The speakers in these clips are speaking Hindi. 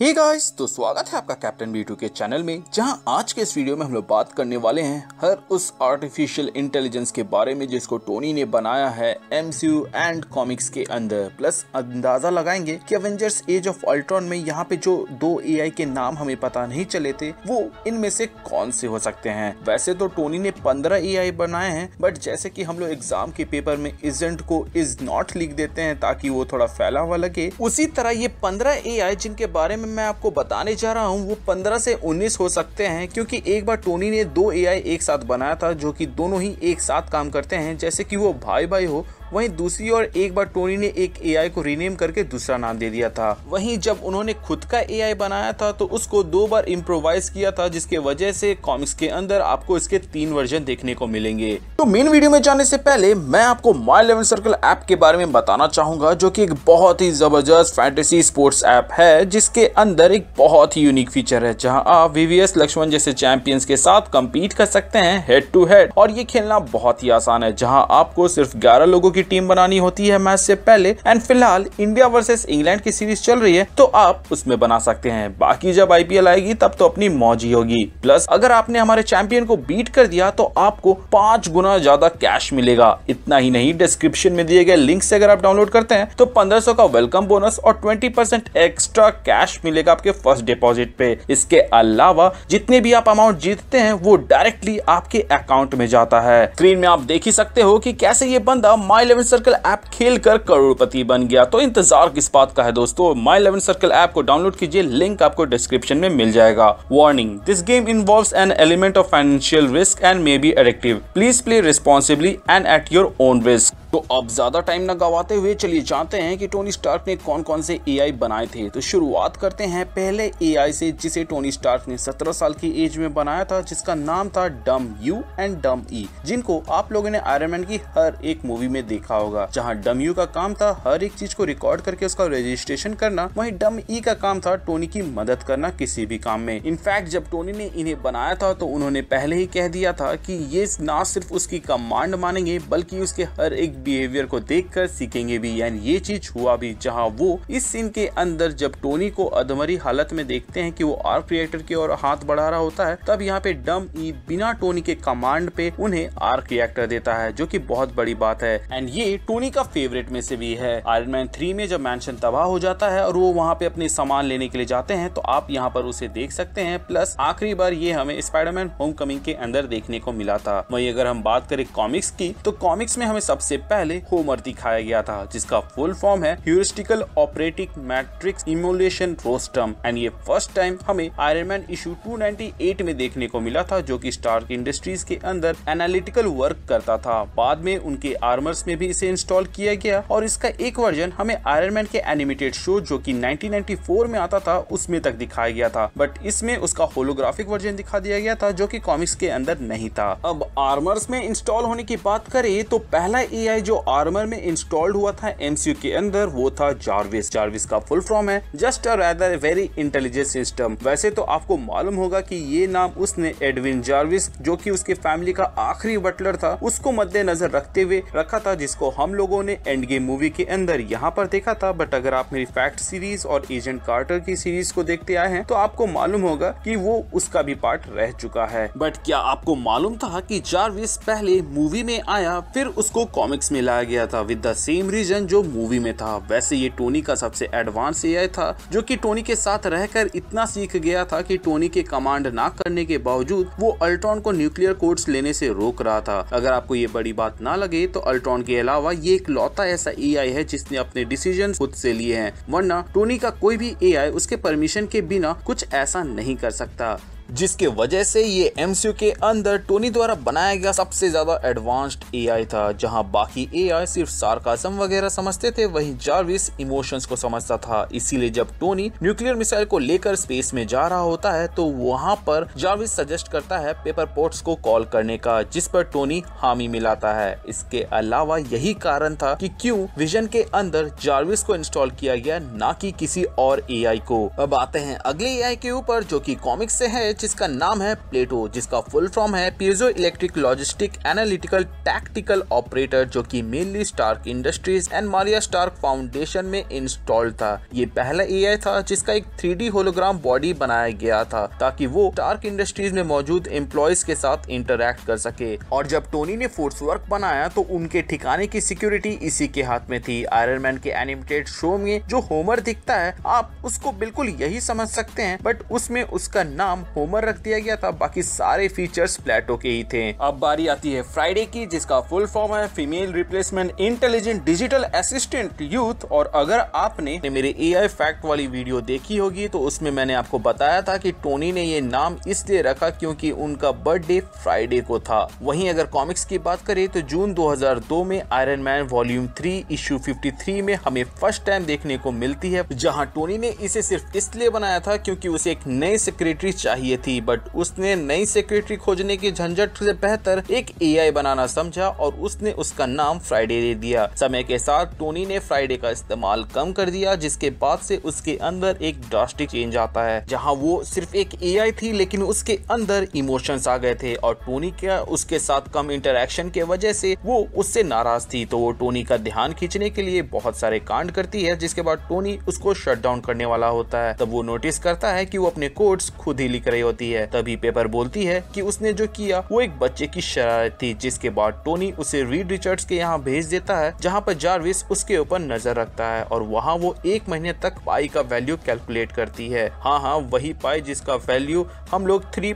हे hey गाइस तो स्वागत है आपका कैप्टन बी के चैनल में जहां आज के इस वीडियो में हम लोग बात करने वाले हैं हर उस आर्टिफिशियल इंटेलिजेंस के बारे में जिसको टोनी ने बनाया है एम एंड कॉमिक्स के अंदर प्लस अंदाजा लगाएंगे कि एवेंजर्स एज ऑफ अल्ट्रॉन में यहां पे जो दो ए के नाम हमें पता नहीं चले थे वो इनमें से कौन से हो सकते हैं वैसे तो टोनी ने पंद्रह ए बनाए हैं बट जैसे की हम लोग एग्जाम के पेपर में इजेंट को इज नॉट लिख देते हैं ताकि वो थोड़ा फैला हुआ लगे उसी तरह ये पंद्रह ए जिनके बारे में में मैं आपको बताने जा रहा हूँ वो 15 से 19 हो सकते हैं क्योंकि एक बार टोनी ने दो एआई एक साथ बनाया था जो कि दोनों ही एक साथ काम करते हैं जैसे कि वो भाई भाई हो वहीं दूसरी ओर एक बार टोनी ने एक एआई को रीनेम करके दूसरा नाम दे दिया था वहीं जब उन्होंने खुद का एआई बनाया था तो उसको दो बार इम्प्रोवाइज किया था जिसके वजह से कॉमिक्स के अंदर आपको इसके तीन वर्जन देखने को मिलेंगे तो मेन वीडियो में जाने से पहले मैं आपको माई इलेवन सर्कल ऐप के बारे में बताना चाहूंगा जो की एक बहुत ही जबरदस्त फैंटेसी स्पोर्ट्स ऐप है जिसके अंदर एक बहुत ही यूनिक फीचर है जहाँ आप वीवीएस लक्ष्मण जैसे चैंपियंस के साथ कम्पीट कर सकते हैं हेड टू हेड और ये खेलना बहुत ही आसान है जहाँ आपको सिर्फ ग्यारह लोगों की टीम बनानी होती है मैच से पहले एंड फिलहाल इंडिया वर्सेस इंग्लैंड की सीरीज चल रही है तो आप उसमें बना सकते हैं बाकी जब आईपीएल आएगी तब तो अपनी मौज ही होगी प्लस अगर आपने हमारे चैंपियन को बीट कर दिया तो आपको पांच गुना ज्यादा कैश मिलेगा इतना ही नहीं डिस्क्रिप्शन में दिए गए लिंक से अगर आप डाउनलोड करते हैं तो पंद्रह का वेलकम बोनस और ट्वेंटी एक्स्ट्रा कैश मिलेगा आपके फर्स्ट डिपोजिट पे इसके अलावा जितने भी आप अमाउंट जीतते हैं वो डायरेक्टली आपके अकाउंट में जाता है स्क्रीन में आप देख ही सकते हो कि कैसे ये बंदा माइल इलेवन सर्कल ऐप खेल कर करोड़पति बन गया तो इंतजार किस बात का है दोस्तों माई इलेवन सर्कल ऐप को डाउनलोड कीजिए लिंक आपको डिस्क्रिप्शन में मिल जाएगा warning this game involve an element of financial risk and may be addictive please play responsibly and at your own risk तो अब ज़्यादा टाइम न गवाते हुए चलिए जानते हैं कि टोनी स्टार्क ने कौन कौन से एआई बनाए थे तो शुरुआत करते हैं पहले एआई से जिसे टोनी स्टार्क ने 17 साल की एज में बनाया था जिसका नाम था डम यू एंड डम ई जिनको आप लोगों ने आयरन की हर एक मूवी में देखा होगा जहाँ डम यू का काम था हर एक चीज को रिकॉर्ड करके उसका रजिस्ट्रेशन करना वही डम ई का काम था टोनी की मदद करना किसी भी काम में इनफैक्ट जब टोनी ने इन्हें बनाया था तो उन्होंने पहले ही कह दिया था की ये ना सिर्फ उसकी कमांड मानेंगे बल्कि उसके हर एक बिहेवियर को देखकर सीखेंगे भी एंड ये चीज हुआ भी जहां वो इस सीन के अंदर जब टोनी को अधमरी हालत में देखते हैं कि वो आर्क रिएक्टर की ओर हाथ बढ़ा रहा होता है तब यहाँ पे डम ई e बिना टोनी के कमांड पे उन्हें आर्क रिएक्टर देता है जो की बहुत बड़ी बात है एंड ये टोनी का फेवरेट में से भी है आयरन मैन थ्री में जब मैंशन तबाह हो जाता है और वो वहाँ पे अपने सामान लेने के लिए जाते हैं तो आप यहाँ पर उसे देख सकते हैं प्लस आखिरी बार ये हमें स्पाइडरमैन होम कमिंग के अंदर देखने को मिला था वही अगर हम बात करें कॉमिक्स की तो कॉमिक्स में हमें सबसे पहले होमर दिखाया गया था जिसका फुल फॉर्म है heuristical operating matrix emulation rostrum and ये फर्स्ट टाइम हमें आयरन मैन इशू टू में देखने को मिला था जो की स्टार इंडस्ट्रीज के अंदर एनालिटिकल वर्क करता था बाद में उनके आर्मर्स में भी इसे इंस्टॉल किया गया और इसका एक वर्जन हमें आयरन मैन के एनिमेटेड शो जो कि 1994 में आता था उसमें तक दिखाया गया था बट इसमें उसका होलोग्राफिक वर्जन दिखा दिया गया था जो कि कॉमिक्स के अंदर नहीं था अब आर्मर्स में इंस्टॉल होने की बात करें तो पहला ए है जो आर्मर में इंस्टॉल्ड हुआ था एमसीयू के अंदर वो था जार्विस जार्विस का फुल फॉर्म है just a very intelligent system वैसे तो आपको मालूम होगा की ये नाम उसने एडविन जार्विस जो की उसके फैमिली का आखिरी बटलर था उसको मद्देनजर रखते हुए रखा था जिसको हम लोगों ने एंड गेम मूवी के अंदर यहाँ पर देखा था बट अगर आप मेरी फैक्ट सीरीज और एजेंट कार्टर की सीरीज को देखते आए हैं तो आपको मालूम होगा कि वो उसका भी पार्ट रह चुका है बट क्या आपको मालूम था कि जार्विस पहले मूवी में आया फिर उसको कॉमिक्स इफेक्ट्स में लाया गया था विद द सेम रीजन जो मूवी में था वैसे ये टोनी का सबसे एडवांस ए था जो कि टोनी के साथ रहकर इतना सीख गया था कि टोनी के कमांड ना करने के बावजूद वो अल्ट्रॉन को न्यूक्लियर कोड्स लेने से रोक रहा था अगर आपको ये बड़ी बात ना लगे तो अल्ट्रॉन के अलावा ये एक लौता ऐसा ए है जिसने अपने डिसीजन खुद से लिए हैं वरना टोनी का कोई भी ए उसके परमिशन के बिना कुछ ऐसा नहीं कर सकता जिसके वजह से ये एम के अंदर टोनी द्वारा बनाया गया सबसे ज़्यादा एडवांस्ड ए था जहां बाकी ए सिर्फ सार्कासम वगैरह समझते थे वहीं जार्विस इमोशंस को समझता था इसीलिए जब टोनी न्यूक्लियर मिसाइल को लेकर स्पेस में जा रहा होता है तो वहां पर जार्विस सजेस्ट करता है पेपर पोर्ट्स को कॉल करने का जिस पर टोनी हामी मिलाता है इसके अलावा यही कारण था की क्यूँ विजन के अंदर जार्विस को इंस्टॉल किया गया न कि किसी और ए को अब आते हैं अगले ए के ऊपर जो की कॉमिक से है जिसका नाम है प्लेटो जिसका फुल फॉर्म है piezo electric logistic analytical tactical operator जो कि mainly Stark Industries and Maria Stark Foundation में इंस्टॉल था ये पहला ए था जिसका एक थ्री होलोग्राम बॉडी बनाया गया था ताकि वो स्टार्क इंडस्ट्रीज में मौजूद एम्प्लॉयज के साथ इंटरक्ट कर सके और जब टोनी ने फोर्स वर्क बनाया तो उनके ठिकाने की सिक्योरिटी इसी के हाथ में थी आयरन मैन के एनिमेटेड शो में जो होमर दिखता है आप उसको बिल्कुल यही समझ सकते हैं बट उसमें उसका नाम होमर होमर रख दिया गया था बाकी सारे फीचर्स प्लेटो के ही थे अब बारी आती है फ्राइडे की जिसका फुल फॉर्म है female replacement intelligent digital assistant youth और अगर आपने मेरे ए आई फैक्ट वाली वीडियो देखी होगी तो उसमें मैंने आपको बताया था की टोनी ने ये नाम इसलिए रखा क्यूँकी उनका बर्थडे फ्राइडे को था वही अगर कॉमिक्स की बात करें तो जून 2002 में आयरन मैन वॉल्यूम 3 इश्यू 53 में हमें फर्स्ट टाइम देखने को मिलती है जहां टोनी ने इसे सिर्फ इसलिए बनाया था क्योंकि उसे एक नए सेक्रेटरी चाहिए चाहिए थी बट उसने नई सेक्रेटरी खोजने की झंझट से बेहतर एक एआई बनाना समझा और उसने उसका नाम फ्राइडे दे दिया समय के साथ टोनी ने फ्राइडे का इस्तेमाल कम कर दिया जिसके बाद से उसके अंदर एक ड्रास्टिक चेंज आता है जहाँ वो सिर्फ एक ए थी लेकिन उसके अंदर इमोशन आ गए थे और टोनी का उसके साथ कम इंटरेक्शन के वजह से वो उससे नाराज थी तो वो टोनी का ध्यान खींचने के लिए बहुत सारे कांड करती है जिसके बाद टोनी उसको शट डाउन करने वाला होता है तब वो नोटिस करता है की वो अपने कोड्स खुद ही लिख रहे होती है तभी पेपर बोलती है कि उसने जो किया वो एक बच्चे की शरारत थी जिसके बाद टोनी उसे रीड रिचर्ड्स के यहाँ भेज देता है जहाँ पर जारविस उसके ऊपर नजर रखता है और वहाँ वो एक महीने तक पाई का वैल्यू कैलकुलेट करती है हाँ हाँ वही पाई जिसका वैल्यू हम लोग थ्री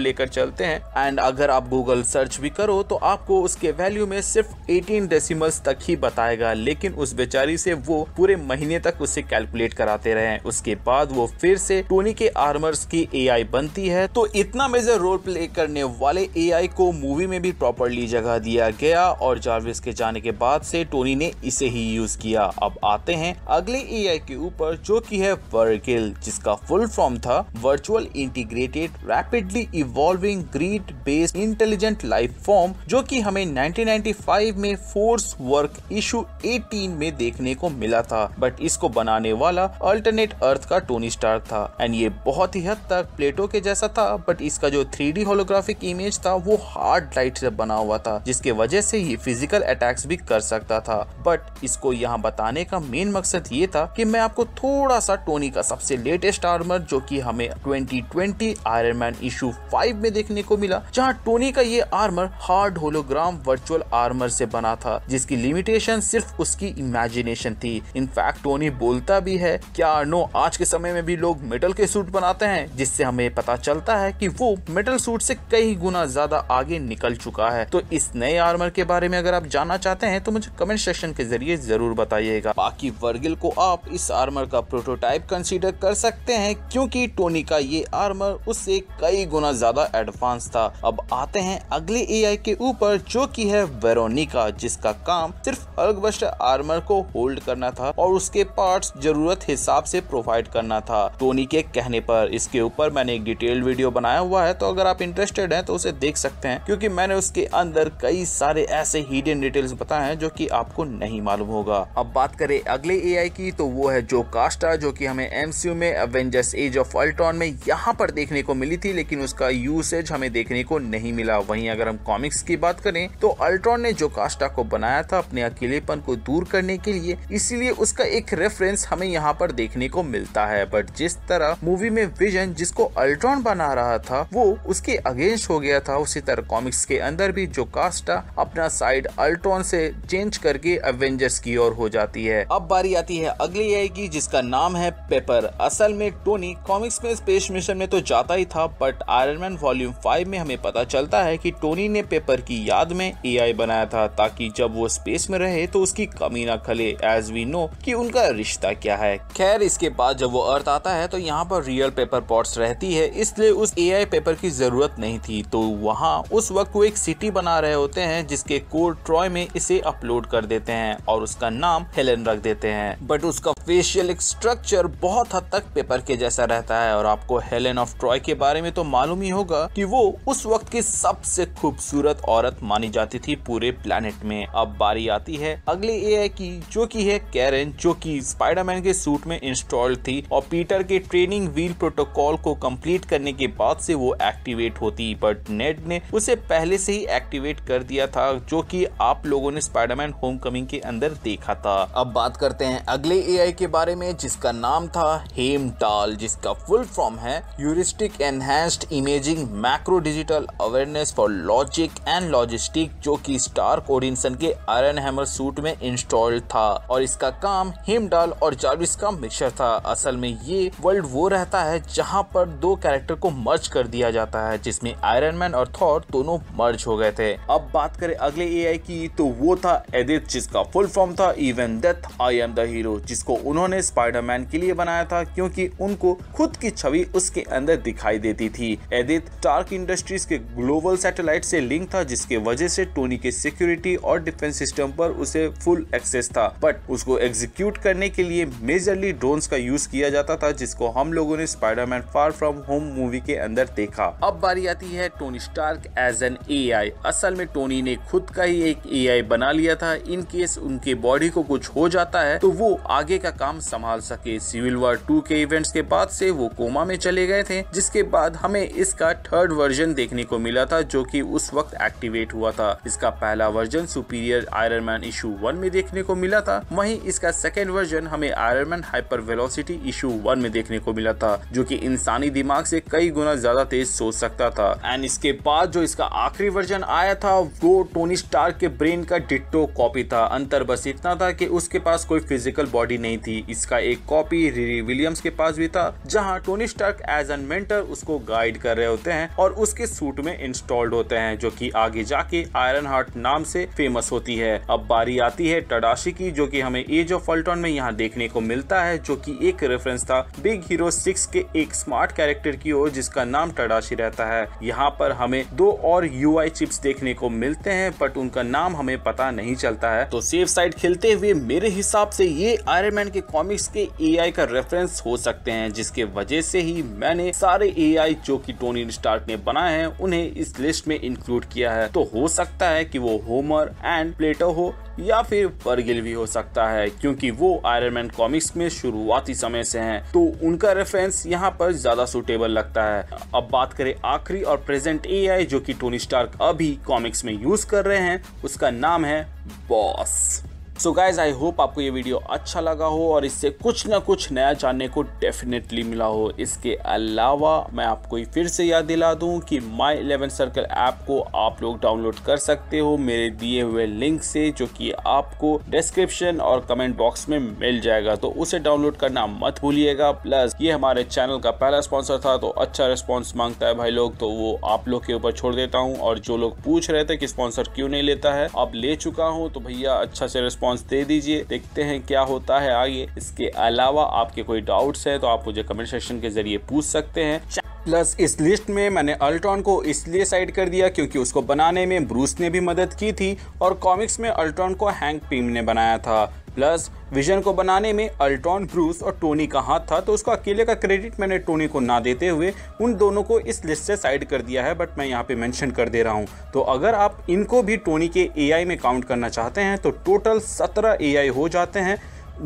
लेकर चलते हैं एंड अगर आप गूगल सर्च भी करो तो आपको उसके वैल्यू में सिर्फ एटीन डेसिमल्स तक ही बताएगा लेकिन उस बेचारी से वो पूरे महीने तक उसे कैलकुलेट कराते रहे उसके बाद वो फिर से टोनी के आर्मर्स की ए एआई बनती है तो इतना मेजर रोल प्ले करने वाले एआई को मूवी में भी प्रॉपरली जगह दिया गया और जार्विस के जाने के बाद से टोनी ने इसे ही यूज किया अब आते हैं अगले एआई के ऊपर जो कि है वर्गिल जिसका फुल फॉर्म था virtual integrated rapidly evolving grid based intelligent life form जो कि हमें 1995 में फोर्स वर्क इशू 18 में देखने को मिला था बट इसको बनाने वाला अल्टरनेट अर्थ का टोनी स्टार था एंड ये बहुत ही हद तक प्ले प्लेटो के जैसा था बट इसका जो थ्री डी होलोग्राफिक इमेज था वो हार्ड लाइट से बना हुआ था जिसके वजह से ये फिजिकल अटैक्स भी कर सकता था बट इसको यहाँ बताने का मेन मकसद ये था कि मैं आपको थोड़ा सा टोनी का सबसे लेटेस्ट आर्मर जो कि हमें 2020 आयरन मैन इशू 5 में देखने को मिला जहाँ टोनी का ये armour hard hologram virtual armour से बना था जिसकी लिमिटेशन सिर्फ उसकी इमेजिनेशन थी इनफैक्ट टोनी बोलता भी है क्या नो आज के समय में भी लोग मेटल के सूट बनाते हैं जिससे हमें हमें पता चलता है कि वो मेटल सूट से कई गुना ज्यादा आगे निकल चुका है तो इस नए आर्मर के बारे में अगर आप जानना चाहते हैं तो मुझे कमेंट सेक्शन के जरिए जरूर बताइएगा बाकी वर्गिल को आप इस आर्मर का प्रोटोटाइप कंसिडर कर सकते हैं क्यूँकी टोनी का ये आर्मर उससे कई गुना ज्यादा एडवांस था अब आते हैं अगले ए के ऊपर जो की है वेरोनिका जिसका काम सिर्फ हल्कबस्टर आर्मर को होल्ड करना था और उसके पार्ट्स जरूरत हिसाब से प्रोवाइड करना था टोनी के कहने पर इसके ऊपर मैंने मैंने एक डिटेल्ड वीडियो बनाया हुआ है तो अगर आप इंटरेस्टेड हैं तो उसे देख सकते हैं क्योंकि मैंने उसके अंदर कई सारे ऐसे हिडन डिटेल्स बताए हैं जो कि आपको नहीं मालूम होगा अब बात करें अगले ए की तो वो है जो कास्टा जो कि हमें एमसीयू में एवेंजर्स एज ऑफ अल्ट्रॉन में यहाँ पर देखने को मिली थी लेकिन उसका यूसेज हमें देखने को नहीं मिला वहीं अगर हम कॉमिक्स की बात करें तो अल्ट्रॉन ने जो कास्टा को बनाया था अपने अकेलेपन को दूर करने के लिए इसीलिए उसका एक रेफरेंस हमें यहाँ पर देखने को मिलता है बट जिस तरह मूवी में विजन जिसको अल्ट्रॉन बना रहा था वो उसके अगेंस्ट हो गया था उसी तरह कॉमिक्स के अंदर भी जो कास्टा अपना साइड अल्ट्रॉन से चेंज करके एवेंजर्स की ओर हो जाती है अब बारी आती है अगली आई की जिसका नाम है पेपर असल में टोनी कॉमिक्स में स्पेस मिशन में तो जाता ही था but Iron Man volume five में हमें पता चलता है की टोनी ने पेपर की याद में ए बनाया था ताकि जब वो स्पेस में रहे तो उसकी कमी ना खले एज वी नो कि उनका रिश्ता क्या है खैर इसके बाद जब वो अर्थ आता है तो यहाँ पर रियल पेपर पॉट्स रहते रहती है इसलिए उस एआई पेपर की ज़रूरत नहीं थी तो वहाँ उस वक्त वो एक सिटी बना रहे होते हैं जिसके कोर ट्रॉय में इसे अपलोड कर देते हैं और उसका नाम हेलन रख देते हैं बट उसका फेशियल स्ट्रक्चर बहुत हद तक पेपर के जैसा रहता है और आपको हेलन ऑफ ट्रॉय के बारे में तो मालूम ही होगा कि वो उस वक्त की सबसे खूबसूरत औरत मानी जाती थी पूरे प्लेनेट में अब बारी आती है अगले ए की जो की है कैरन जो की स्पाइडरमैन के सूट में इंस्टॉल थी और पीटर के ट्रेनिंग व्हील प्रोटोकॉल को कंप्लीट करने के बाद से वो एक्टिवेट होती बट नेट ने उसे पहले से ही एक्टिवेट कर दिया था जो कि आप लोगों ने स्पाइडरमैन कमिंग के अंदर देखा था अब बात करते हैं अगले एआई के बारे में जिसका नाम था हेम डाल जिसका फुल फॉर्म है heuristic enhanced imaging macro digital awareness for logic and logistic जो की स्टार ओडिनसन के आयरन हैमर सूट में इंस्टॉल्ड था और इसका काम हेमडाल और जार्विस का मिक्सर था असल में ये वर्ल्ड वो रहता है जहाँ पर दो कैरेक्टर को मर्ज कर दिया जाता है जिसमें आयरन मैन और थॉर दोनों मर्ज हो गए थे अब बात करें अगले एआई की तो वो था एडिथ जिसका फुल फॉर्म था even death I am the hero जिसको उन्होंने स्पाइडरमैन के लिए बनाया था क्योंकि उनको खुद की छवि उसके अंदर दिखाई देती थी एडिथ टार्क इंडस्ट्रीज के ग्लोबल सैटेलाइट से लिंक था जिसके वजह से टोनी के सिक्योरिटी और डिफेंस सिस्टम पर उसे फुल एक्सेस था बट उसको एग्जीक्यूट करने के लिए मेजरली ड्रोन्स का यूज किया जाता था जिसको हम लोगों ने Spiderman far from from home movie के अंदर देखा अब बारी आती है Tony Stark as an A असल में टोनी ने खुद का ही एक ए बना लिया था इन केस उनके बॉडी को कुछ हो जाता है तो वो आगे का काम संभाल सके सिविल वॉर टू के इवेंट्स के बाद से वो कोमा में चले गए थे जिसके बाद हमें इसका थर्ड वर्जन देखने को मिला था जो की उस वक्त एक्टिवेट हुआ था इसका पहला version superior Iron Man issue one में देखने को मिला था वही इसका सेकेंड वर्जन हमें Iron Man hyper velocity issue one में देखने को मिला था जो की इंसानी दिमाग से कई गुना ज्यादा तेज सोच सकता था एंड इसके बाद जो इसका आखिरी वर्जन आया था वो टोनी स्टार के ब्रेन का डिट्टो कॉपी था अंतर बस इतना था कि उसके पास कोई फिजिकल बॉडी नहीं थी इसका एक कॉपी रिरी विलियम्स के पास भी था जहाँ Tony Stark as an mentor उसको गाइड कर रहे होते हैं और उसके सूट में इंस्टॉल्ड होते हैं जो की आगे जाके आयरन हार्ट नाम से फेमस होती है अब बारी आती है टडाशी की जो की हमें एज ऑफ फल्टॉन में यहाँ देखने को मिलता है जो की एक रेफरेंस था बिग हीरो सिक्स के एक स्मार्ट कैरेक्टर कैरेक्टर की ओर जिसका नाम टडाशी रहता है यहाँ पर हमें दो और यू चिप्स देखने को मिलते हैं बट उनका नाम हमें पता नहीं चलता है तो सेफ साइड खेलते हुए मेरे हिसाब से ये आयरन मैन के कॉमिक्स के ए का रेफरेंस हो सकते हैं जिसके वजह से ही मैंने सारे ए जो की टोनी स्टार्ट ने बनाए हैं उन्हें इस लिस्ट में इंक्लूड किया है तो हो सकता है कि वो होमर एंड प्लेटो हो या फिर परगिल भी हो सकता है क्योंकि वो आयरन मैन कॉमिक्स में शुरुआती समय से हैं तो उनका रेफरेंस यहाँ पर ज्यादा सुटेबल लगता है अब बात करें आखिरी और प्रेजेंट एआई जो कि टोनी स्टार्क अभी कॉमिक्स में यूज कर रहे हैं उसका नाम है boss so guys I hope आपको ये वीडियो अच्छा लगा हो और इससे कुछ ना कुछ नया जानने को डेफिनेटली मिला हो इसके अलावा मैं आपको फिर से याद दिला दूं कि माई इलेवन सर्कल ऐप को आप लोग डाउनलोड कर सकते हो मेरे दिए हुए लिंक से जो कि आपको डिस्क्रिप्शन और कमेंट बॉक्स में मिल जाएगा तो उसे डाउनलोड करना मत भूलिएगा प्लस ये हमारे चैनल का पहला स्पॉन्सर था तो अच्छा रिस्पॉन्स मांगता है भाई लोग तो वो आप लोग के ऊपर छोड़ देता हूँ और जो लोग पूछ रहे थे कि स्पॉन्सर क्यों नहीं लेता है अब ले चुका हूँ तो भैया अच्छा से रिस्पॉन्स रिस्पॉन्स दे दीजिए देखते हैं क्या होता है आगे इसके अलावा आपके कोई डाउट्स है तो आप मुझे कमेंट सेक्शन के जरिए पूछ सकते हैं प्लस इस लिस्ट में मैंने अल्ट्रॉन को इसलिए साइड कर दिया क्योंकि उसको बनाने में ब्रूस ने भी मदद की थी और कॉमिक्स में अल्ट्रॉन को हैंक पीम ने बनाया था प्लस विजन को बनाने में अल्टॉन ब्रूस और टोनी का हाथ था तो उसको अकेले का क्रेडिट मैंने टोनी को ना देते हुए उन दोनों को इस लिस्ट से साइड कर दिया है बट मैं यहाँ पे मेंशन कर दे रहा हूँ तो अगर आप इनको भी टोनी के एआई में काउंट करना चाहते हैं तो टोटल सत्रह एआई हो जाते हैं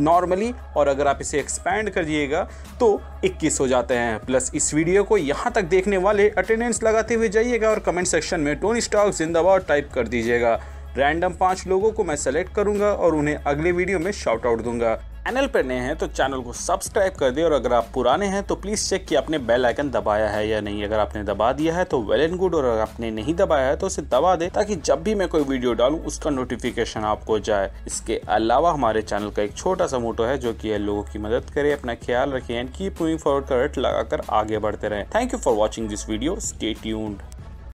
नॉर्मली और अगर आप इसे एक्सपैंड करिएगा तो 21 हो जाते हैं प्लस इस वीडियो को यहाँ तक देखने वाले अटेंडेंस लगाते हुए जाइएगा और कमेंट सेक्शन में टोनी स्टॉक जिंदाबाद टाइप कर दीजिएगा रैंडम पाँच लोगों को मैं सेलेक्ट करूंगा और उन्हें अगले वीडियो में शॉर्ट आउट दूंगा चैनल पर नए हैं तो चैनल को सब्सक्राइब कर दे और अगर आप पुराने हैं तो प्लीज़ चेक कि आपने बेल आइकन दबाया है या नहीं अगर आपने दबा दिया है तो वेल एंड गुड और अगर आपने नहीं दबाया है तो उसे दबा दे ताकि जब भी मैं कोई वीडियो डालूं उसका नोटिफिकेशन आपको जाए इसके अलावा हमारे चैनल का एक छोटा सा मोटो है जो की है लोगों की मदद करे अपना ख्याल रखे and keep moving forward current लगाकर आगे बढ़ते रहे thank you for watching this video stay tuned